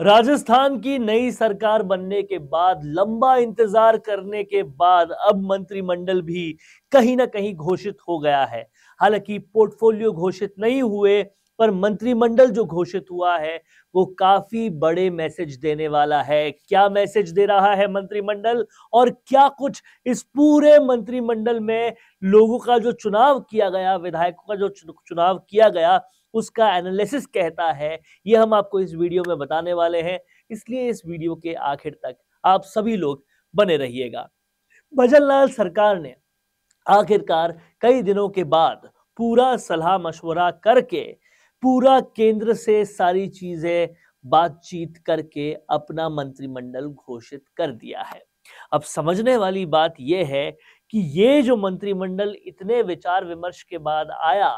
राजस्थान की नई सरकार बनने के बाद लंबा इंतजार करने के बाद अब मंत्रिमंडल भी कहीं ना कहीं घोषित हो गया है हालांकि पोर्टफोलियो घोषित नहीं हुए पर मंत्रिमंडल जो घोषित हुआ है वो काफी बड़े मैसेज देने वाला है क्या मैसेज दे रहा है मंत्रिमंडल और क्या कुछ इस पूरे मंत्रिमंडल में लोगों का जो चुनाव किया गया विधायकों का जो चुनाव किया गया उसका एनालिसिस कहता है ये हम आपको इस वीडियो में बताने वाले हैं इसलिए इस वीडियो के आखिर तक आप सभी लोग बने रहिएगा भजन सरकार ने आखिरकार कई दिनों के बाद पूरा सलाह मशवरा करके पूरा केंद्र से सारी चीजें बातचीत करके अपना मंत्रिमंडल घोषित कर दिया है अब समझने वाली बात यह है कि ये जो मंत्रिमंडल इतने विचार विमर्श के बाद आया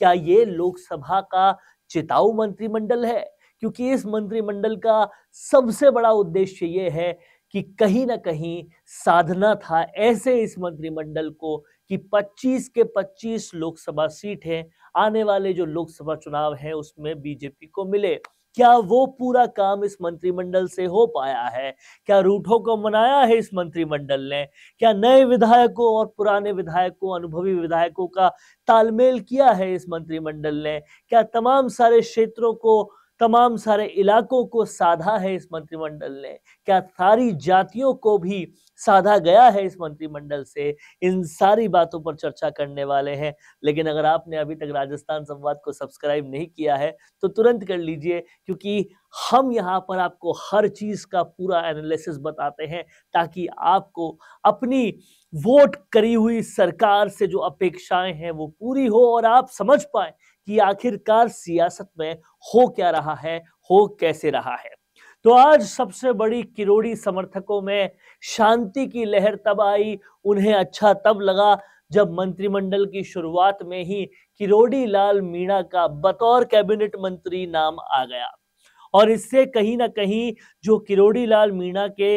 क्या ये लोकसभा का चिताऊ मंत्रिमंडल है क्योंकि इस मंत्रिमंडल का सबसे बड़ा उद्देश्य ये है कि कहीं ना कहीं साधना था ऐसे इस मंत्रिमंडल को कि 25 के 25 लोकसभा सीट है आने वाले जो लोकसभा चुनाव हैं उसमें बीजेपी को मिले क्या वो पूरा काम इस मंत्रिमंडल से हो पाया है क्या रूठों को मनाया है इस मंत्रिमंडल ने क्या नए विधायकों और पुराने विधायकों अनुभवी विधायकों का तालमेल किया है इस मंत्रिमंडल ने क्या तमाम सारे क्षेत्रों को तमाम सारे इलाकों को साधा है इस मंत्रिमंडल ने क्या सारी जातियों को भी साधा गया है इस मंत्रिमंडल से इन सारी बातों पर चर्चा करने वाले हैं लेकिन अगर आपने अभी तक राजस्थान संवाद को सब्सक्राइब नहीं किया है तो तुरंत कर लीजिए क्योंकि हम यहाँ पर आपको हर चीज़ का पूरा एनालिसिस बताते हैं ताकि आपको अपनी वोट करी हुई सरकार से जो अपेक्षाएं हैं वो पूरी हो और आप समझ पाए कि आखिरकार सियासत में हो क्या रहा है हो कैसे रहा है तो आज सबसे बड़ी किरोड़ी समर्थकों में शांति की लहर तब आई उन्हें अच्छा तब लगा जब मंत्रिमंडल की शुरुआत में ही किरोड़ी लाल मीणा का बतौर कैबिनेट मंत्री नाम आ गया और इससे कहीं ना कहीं जो किरोड़ी लाल मीणा के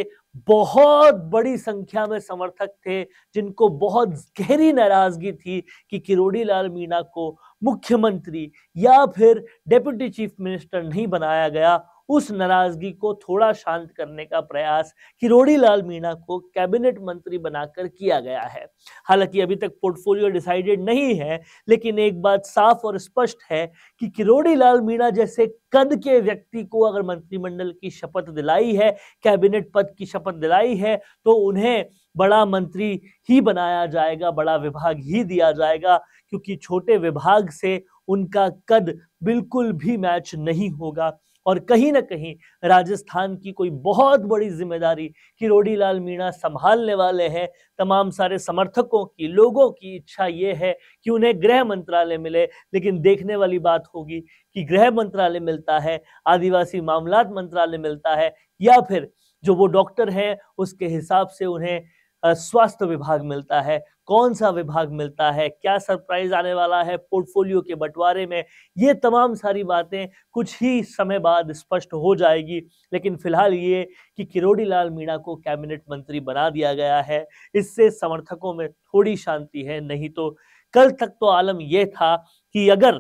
बहुत बड़ी संख्या में समर्थक थे जिनको बहुत गहरी नाराजगी थी कि किरोड़ी लाल मीणा को मुख्यमंत्री या फिर डेप्यूटी चीफ मिनिस्टर नहीं बनाया गया उस नाराजगी को थोड़ा शांत करने का प्रयास किरोड़ी लाल मीणा को कैबिनेट मंत्री बनाकर किया गया है हालांकि अभी तक पोर्टफोलियो डिसाइडेड नहीं है लेकिन एक बात साफ और स्पष्ट है कि किरोड़ी लाल मीणा जैसे कद के व्यक्ति को अगर मंत्रिमंडल की शपथ दिलाई है कैबिनेट पद की शपथ दिलाई है तो उन्हें बड़ा मंत्री ही बनाया जाएगा बड़ा विभाग ही दिया जाएगा क्योंकि छोटे विभाग से उनका कद बिल्कुल भी मैच नहीं होगा और कहीं ना कहीं राजस्थान की कोई बहुत बड़ी जिम्मेदारी किरोड़ी लाल मीणा संभालने वाले हैं तमाम सारे समर्थकों की लोगों की इच्छा ये है कि उन्हें गृह मंत्रालय मिले लेकिन देखने वाली बात होगी कि गृह मंत्रालय मिलता है आदिवासी मामलात मंत्रालय मिलता है या फिर जो वो डॉक्टर हैं उसके हिसाब से उन्हें स्वास्थ्य विभाग मिलता है कौन सा विभाग मिलता है क्या सरप्राइज आने वाला है पोर्टफोलियो के बंटवारे में ये तमाम सारी बातें कुछ ही समय बाद स्पष्ट हो जाएगी लेकिन फिलहाल ये कि किरोड़ी लाल मीणा को कैबिनेट मंत्री बना दिया गया है इससे समर्थकों में थोड़ी शांति है नहीं तो कल तक तो आलम यह था कि अगर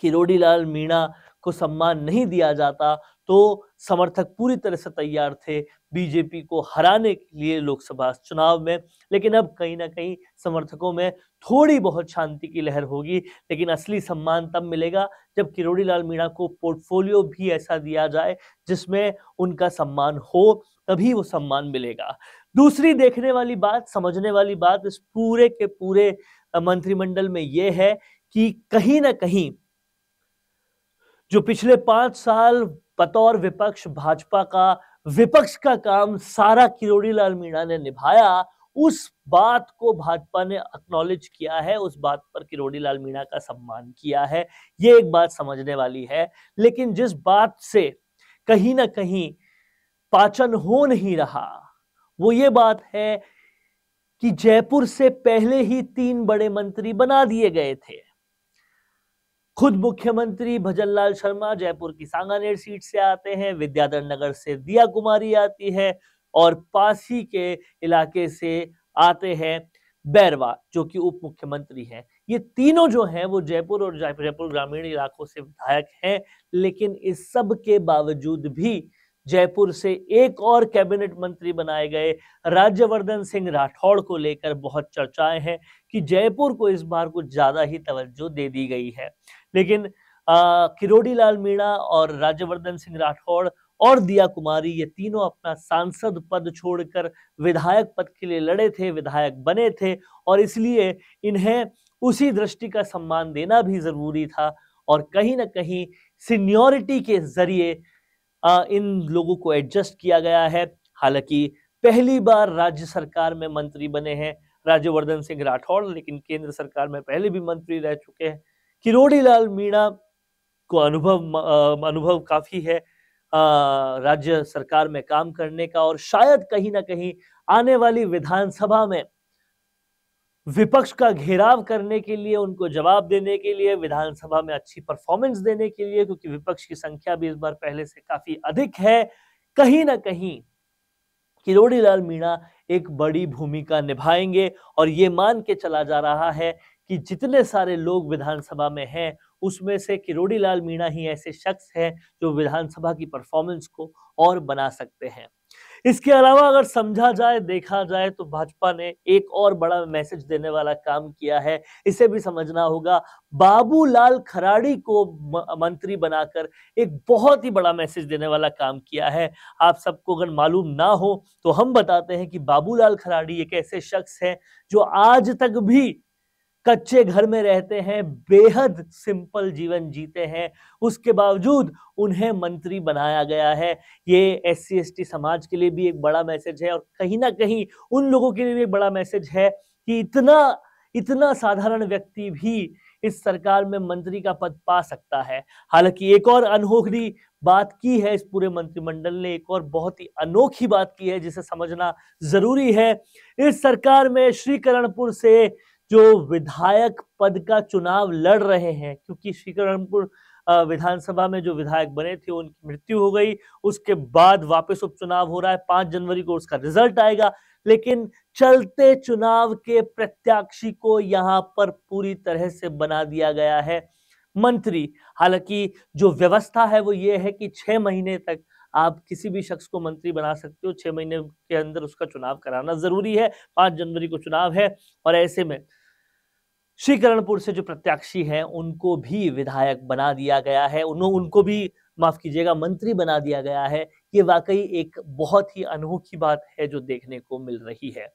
किरोड़ी लाल मीणा को सम्मान नहीं दिया जाता तो समर्थक पूरी तरह से तैयार थे बीजेपी को हराने के लिए लोकसभा चुनाव में लेकिन अब कहीं ना कहीं समर्थकों में थोड़ी बहुत शांति की लहर होगी लेकिन असली सम्मान तब मिलेगा जब किरोड़ी लाल मीणा को पोर्टफोलियो भी ऐसा दिया जाए जिसमें उनका सम्मान हो तभी वो सम्मान मिलेगा दूसरी देखने वाली बात समझने वाली बात इस पूरे के पूरे मंत्रिमंडल में यह है कि कहीं ना कहीं जो पिछले पांच साल बतौर विपक्ष भाजपा का विपक्ष का काम सारा किरोड़ी लाल मीणा ने निभाया उस बात को भाजपा ने अक्नॉलेज किया है उस बात पर किरोड़ी लाल मीणा का सम्मान किया है ये एक बात समझने वाली है लेकिन जिस बात से कहीं ना कहीं पाचन हो नहीं रहा वो ये बात है कि जयपुर से पहले ही तीन बड़े मंत्री बना दिए गए थे खुद मुख्यमंत्री भजन लाल शर्मा जयपुर की सांगानेर सीट से आते हैं विद्याधर नगर से दिया कुमारी आती है और पासी के इलाके से आते हैं बैरवा जो कि उप मुख्यमंत्री है ये तीनों जो हैं वो जयपुर और जयपुर ग्रामीण इलाकों से विधायक हैं लेकिन इस सब के बावजूद भी जयपुर से एक और कैबिनेट मंत्री बनाए गए राज्यवर्धन सिंह राठौड़ को लेकर बहुत चर्चाएं हैं कि जयपुर को इस बार कुछ ज्यादा ही तवज्जो दे दी गई है लेकिन किरोड़ी लाल मीणा और राज्यवर्धन सिंह राठौड़ और दिया कुमारी ये तीनों अपना सांसद पद छोड़कर विधायक पद के लिए लड़े थे विधायक बने थे और इसलिए इन्हें उसी दृष्टि का सम्मान देना भी जरूरी था और कहीं ना कहीं सीनियोरिटी के जरिए इन लोगों को एडजस्ट किया गया है हालांकि पहली बार राज्य सरकार में मंत्री बने हैं राज्यवर्धन सिंह राठौड़ लेकिन केंद्र सरकार में पहले भी मंत्री रह चुके हैं किरोड़ी लाल मीणा को अनुभव अनुभव काफी है राज्य सरकार में काम करने का और शायद कहीं ना कहीं आने वाली विधानसभा में विपक्ष का घेराव करने के लिए उनको जवाब देने के लिए विधानसभा में अच्छी परफॉर्मेंस देने के लिए क्योंकि विपक्ष की संख्या भी इस बार पहले से काफी अधिक है कहीं ना कहीं किरोड़ी लाल मीणा एक बड़ी भूमिका निभाएंगे और ये मान के चला जा रहा है कि जितने सारे लोग विधानसभा में हैं उसमें से किरोड़ी लाल मीणा ही ऐसे शख्स हैं जो विधानसभा की परफॉर्मेंस को और बना सकते हैं इसके अलावा अगर समझा जाए देखा जाए तो भाजपा ने एक और बड़ा मैसेज देने वाला काम किया है इसे भी समझना होगा बाबूलाल खराड़ी को मंत्री बनाकर एक बहुत ही बड़ा मैसेज देने वाला काम किया है आप सबको अगर मालूम ना हो तो हम बताते हैं कि बाबूलाल खराड़ी एक ऐसे शख्स हैं जो आज तक भी कच्चे घर में रहते हैं बेहद सिंपल जीवन जीते हैं उसके बावजूद उन्हें मंत्री बनाया गया है ये एस सी समाज के लिए भी एक बड़ा मैसेज है और कहीं ना कहीं उन लोगों के लिए भी एक बड़ा मैसेज है कि इतना इतना साधारण व्यक्ति भी इस सरकार में मंत्री का पद पा सकता है हालांकि एक और अनोखी बात की है इस पूरे मंत्रिमंडल ने एक और बहुत ही अनोखी बात की है जिसे समझना जरूरी है इस सरकार में श्रीकरणपुर से जो विधायक पद का चुनाव लड़ रहे हैं क्योंकि श्रीकरणपुर विधानसभा में जो विधायक बने थे उनकी मृत्यु हो गई उसके बाद वापस उपचुनाव हो रहा है पांच जनवरी को उसका रिजल्ट आएगा लेकिन चलते चुनाव के प्रत्याशी को यहाँ पर पूरी तरह से बना दिया गया है मंत्री हालांकि जो व्यवस्था है वो ये है कि छह महीने तक आप किसी भी शख्स को मंत्री बना सकते हो छह महीने के अंदर उसका चुनाव कराना जरूरी है पांच जनवरी को चुनाव है और ऐसे में श्रीकरणपुर से जो प्रत्याशी हैं उनको भी विधायक बना दिया गया है उन, उनको भी माफ कीजिएगा मंत्री बना दिया गया है ये वाकई एक बहुत ही अनोखी बात है जो देखने को मिल रही है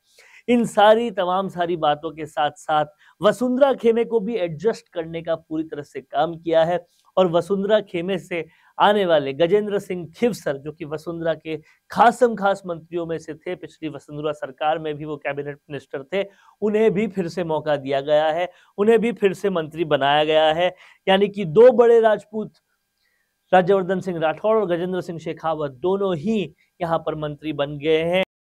इन सारी तमाम सारी बातों के साथ साथ वसुंधरा खेमे को भी एडजस्ट करने का पूरी तरह से काम किया है और वसुंधरा खेमे से आने वाले गजेंद्र सिंह खिवसर जो कि वसुंधरा के खासम खास मंत्रियों में से थे पिछली वसुंधरा सरकार में भी वो कैबिनेट मिनिस्टर थे उन्हें भी फिर से मौका दिया गया है उन्हें भी फिर से मंत्री बनाया गया है यानी कि दो बड़े राजपूत राज्यवर्धन सिंह राठौड़ और गजेंद्र सिंह शेखावत दोनों ही यहाँ पर मंत्री बन गए हैं